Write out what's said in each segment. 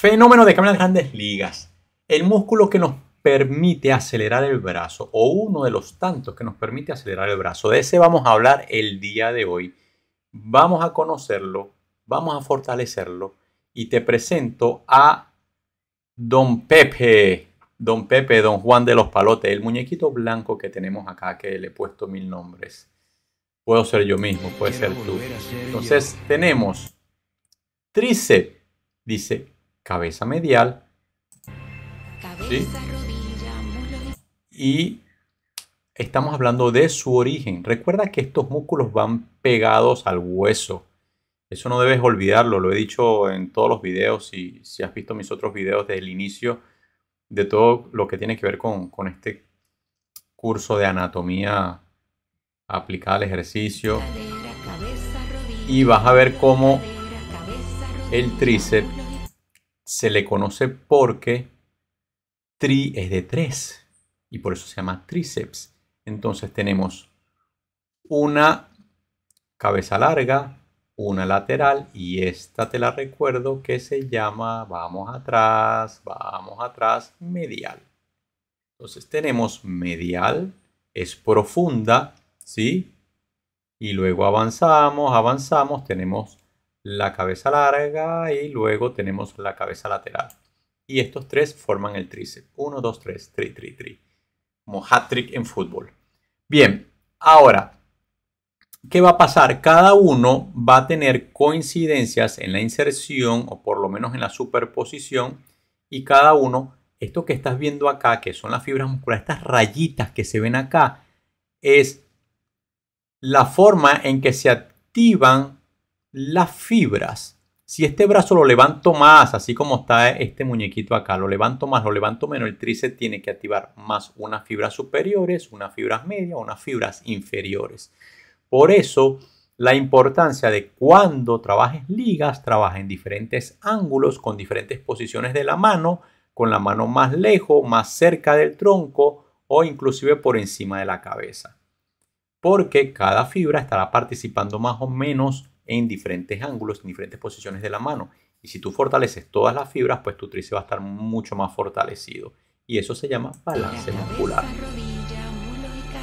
Fenómeno de de grandes ligas. El músculo que nos permite acelerar el brazo o uno de los tantos que nos permite acelerar el brazo. De ese vamos a hablar el día de hoy. Vamos a conocerlo, vamos a fortalecerlo y te presento a Don Pepe. Don Pepe, Don Juan de los Palotes, el muñequito blanco que tenemos acá que le he puesto mil nombres. Puedo ser yo mismo, puede ser tú. Entonces tenemos tríceps, dice cabeza medial. y estamos hablando de su origen. Recuerda que estos músculos van pegados al hueso. Eso no debes olvidarlo, lo he dicho en todos los videos y si has visto mis otros videos del inicio de todo lo que tiene que ver con, este curso de anatomía aplicada al ejercicio. y vas a ver cómo el tríceps se le conoce porque tri es de tres y por eso se llama tríceps. Entonces tenemos una cabeza larga, una lateral y esta te la recuerdo que se llama, vamos atrás, vamos atrás, medial. Entonces tenemos medial, es profunda, ¿sí? Y luego avanzamos, avanzamos, tenemos la cabeza larga y luego tenemos la cabeza lateral. Y estos tres forman el tríceps. 1, 2, 3, tri, tri, tri. Como hat-trick en fútbol. Bien, ahora, ¿qué va a pasar? Cada uno va a tener coincidencias en la inserción o por lo menos en la superposición y cada uno, esto que estás viendo acá, que son las fibras musculares, estas rayitas que se ven acá, es la forma en que se activan las fibras. Si este brazo lo levanto más, así como está este muñequito acá, lo levanto más, lo levanto menos, el tríceps tiene que activar más unas fibras superiores, unas fibras medias, unas fibras inferiores. Por eso, la importancia de cuando trabajes ligas, trabaja en diferentes ángulos, con diferentes posiciones de la mano, con la mano más lejos, más cerca del tronco o inclusive por encima de la cabeza porque cada fibra estará participando más o menos en diferentes ángulos, en diferentes posiciones de la mano. Y si tú fortaleces todas las fibras, pues tu tríceps va a estar mucho más fortalecido. Y eso se llama balance muscular.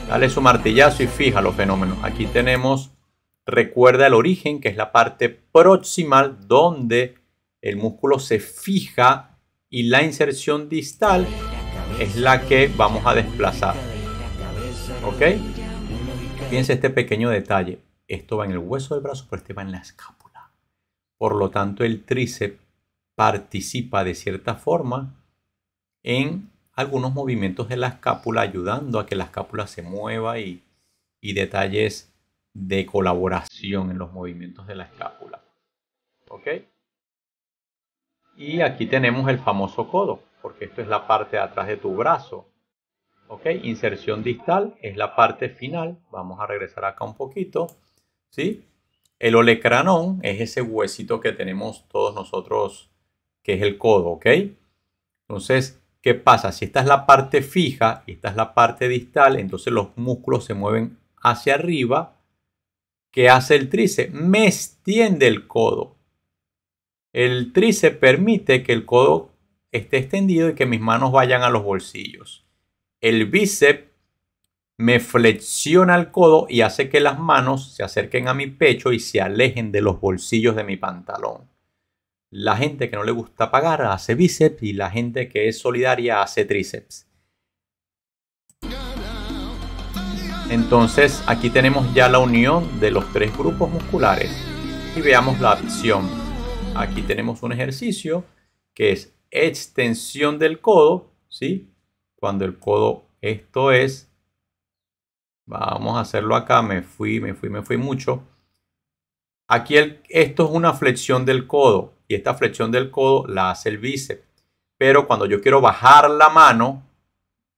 Dale su martillazo y fija los fenómenos. Aquí tenemos, recuerda el origen, que es la parte proximal donde el músculo se fija y la inserción distal es la que vamos a desplazar. ¿Ok? Piensa este pequeño detalle. Esto va en el hueso del brazo, pero este va en la escápula. Por lo tanto, el tríceps participa de cierta forma en algunos movimientos de la escápula, ayudando a que la escápula se mueva y, detalles de colaboración en los movimientos de la escápula. ¿Ok? Y aquí tenemos el famoso codo, porque esto es la parte de atrás de tu brazo. ¿Ok? Inserción distal es la parte final. Vamos a regresar acá un poquito. ¿Sí? El olecranón es ese huesito que tenemos todos nosotros, que es el codo, ¿ok? Entonces, ¿qué pasa? Si esta es la parte fija y esta es la parte distal, entonces los músculos se mueven hacia arriba. ¿Qué hace el tríceps? Me extiende el codo. El tríceps permite que el codo esté extendido y que mis manos vayan a los bolsillos el bíceps me flexiona el codo y hace que las manos se acerquen a mi pecho y se alejen de los bolsillos de mi pantalón. La gente que no le gusta pagar hace bíceps y la gente que es solidaria hace tríceps. Entonces aquí tenemos ya la unión de los tres grupos musculares y veamos la acción. Aquí tenemos un ejercicio que es extensión del codo, ¿sí? cuando el codo esto es. Vamos a hacerlo acá. Me fui, me fui, me fui mucho. Aquí el, esto es una flexión del codo y esta flexión del codo la hace el bíceps. Pero cuando yo quiero bajar la mano,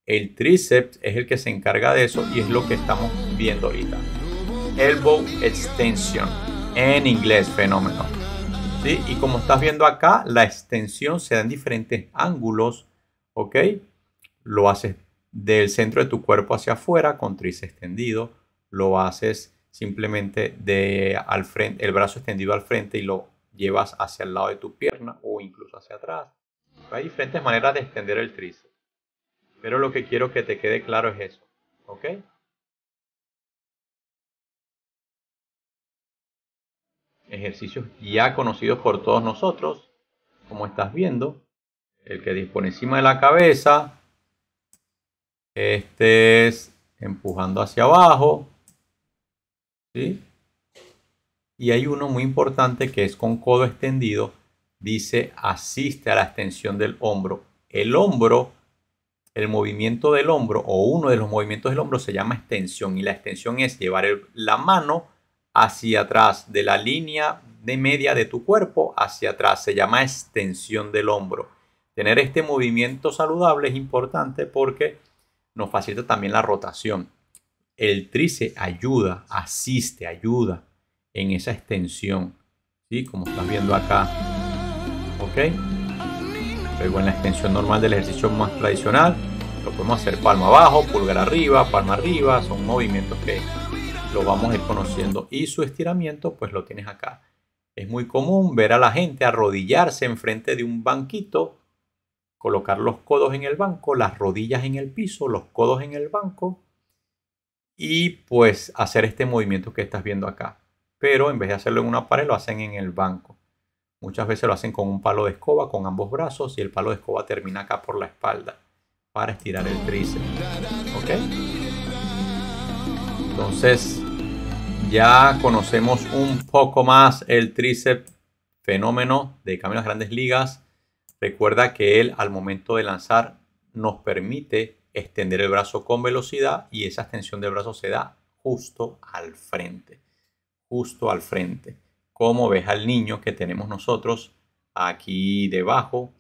el tríceps es el que se encarga de eso y es lo que estamos viendo ahorita. Elbow extension. En inglés, fenómeno. ¿Sí? Y como estás viendo acá, la extensión se da en diferentes ángulos. ¿Ok? lo haces del centro de tu cuerpo hacia afuera con tríceps extendido, lo haces simplemente de al frente, el brazo extendido al frente y lo llevas hacia el lado de tu pierna o incluso hacia atrás. Hay diferentes maneras de extender el tríceps. Pero lo que quiero que te quede claro es eso, ¿ok? Ejercicios ya conocidos por todos nosotros, como estás viendo, el que dispone encima de la cabeza, este es empujando hacia abajo. Y hay uno muy importante que es con codo extendido. Dice asiste a la extensión del hombro. El hombro, el movimiento del hombro o uno de los movimientos del hombro se llama extensión. Y la extensión es llevar la mano hacia atrás de la línea de media de tu cuerpo hacia atrás. Se llama extensión del hombro. Tener este movimiento saludable es importante porque nos facilita también la rotación. El trice ayuda, asiste, ayuda en esa extensión, ¿sí? Como estás viendo acá, ¿ok? Luego en la extensión normal del ejercicio más tradicional, lo podemos hacer palma abajo, pulgar arriba, palma arriba, son movimientos que lo vamos a ir conociendo. y su estiramiento pues lo tienes acá. Es muy común ver a la gente arrodillarse enfrente de un banquito colocar los codos en el banco, las rodillas en el piso, los codos en el banco y pues hacer este movimiento que estás viendo acá. Pero en vez de hacerlo en una pared, lo hacen en el banco. Muchas veces lo hacen con un palo de escoba, con ambos brazos y el palo de escoba termina acá por la espalda para estirar el tríceps. ¿Ok? Entonces, ya conocemos un poco más el tríceps fenómeno de Camino a las Grandes Ligas. Recuerda que él al momento de lanzar nos permite extender el brazo con velocidad y esa extensión del brazo se da justo al frente, justo al frente. Como ves al niño que tenemos nosotros aquí debajo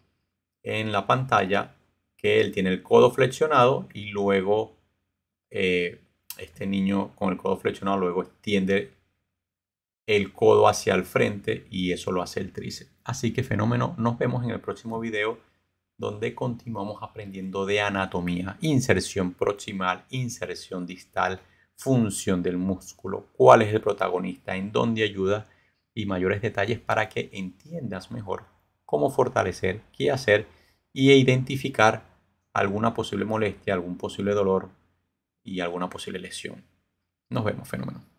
en la pantalla, que él tiene el codo flexionado y luego eh, este niño con el codo flexionado luego extiende el codo hacia el frente y eso lo hace el tríceps. Así que fenómeno, nos vemos en el próximo video donde continuamos aprendiendo de anatomía, inserción proximal, inserción distal, función del músculo, cuál es el protagonista, en dónde ayuda y mayores detalles para que entiendas mejor cómo fortalecer, qué hacer y identificar alguna posible molestia, algún posible dolor y alguna posible lesión. Nos vemos, fenómeno.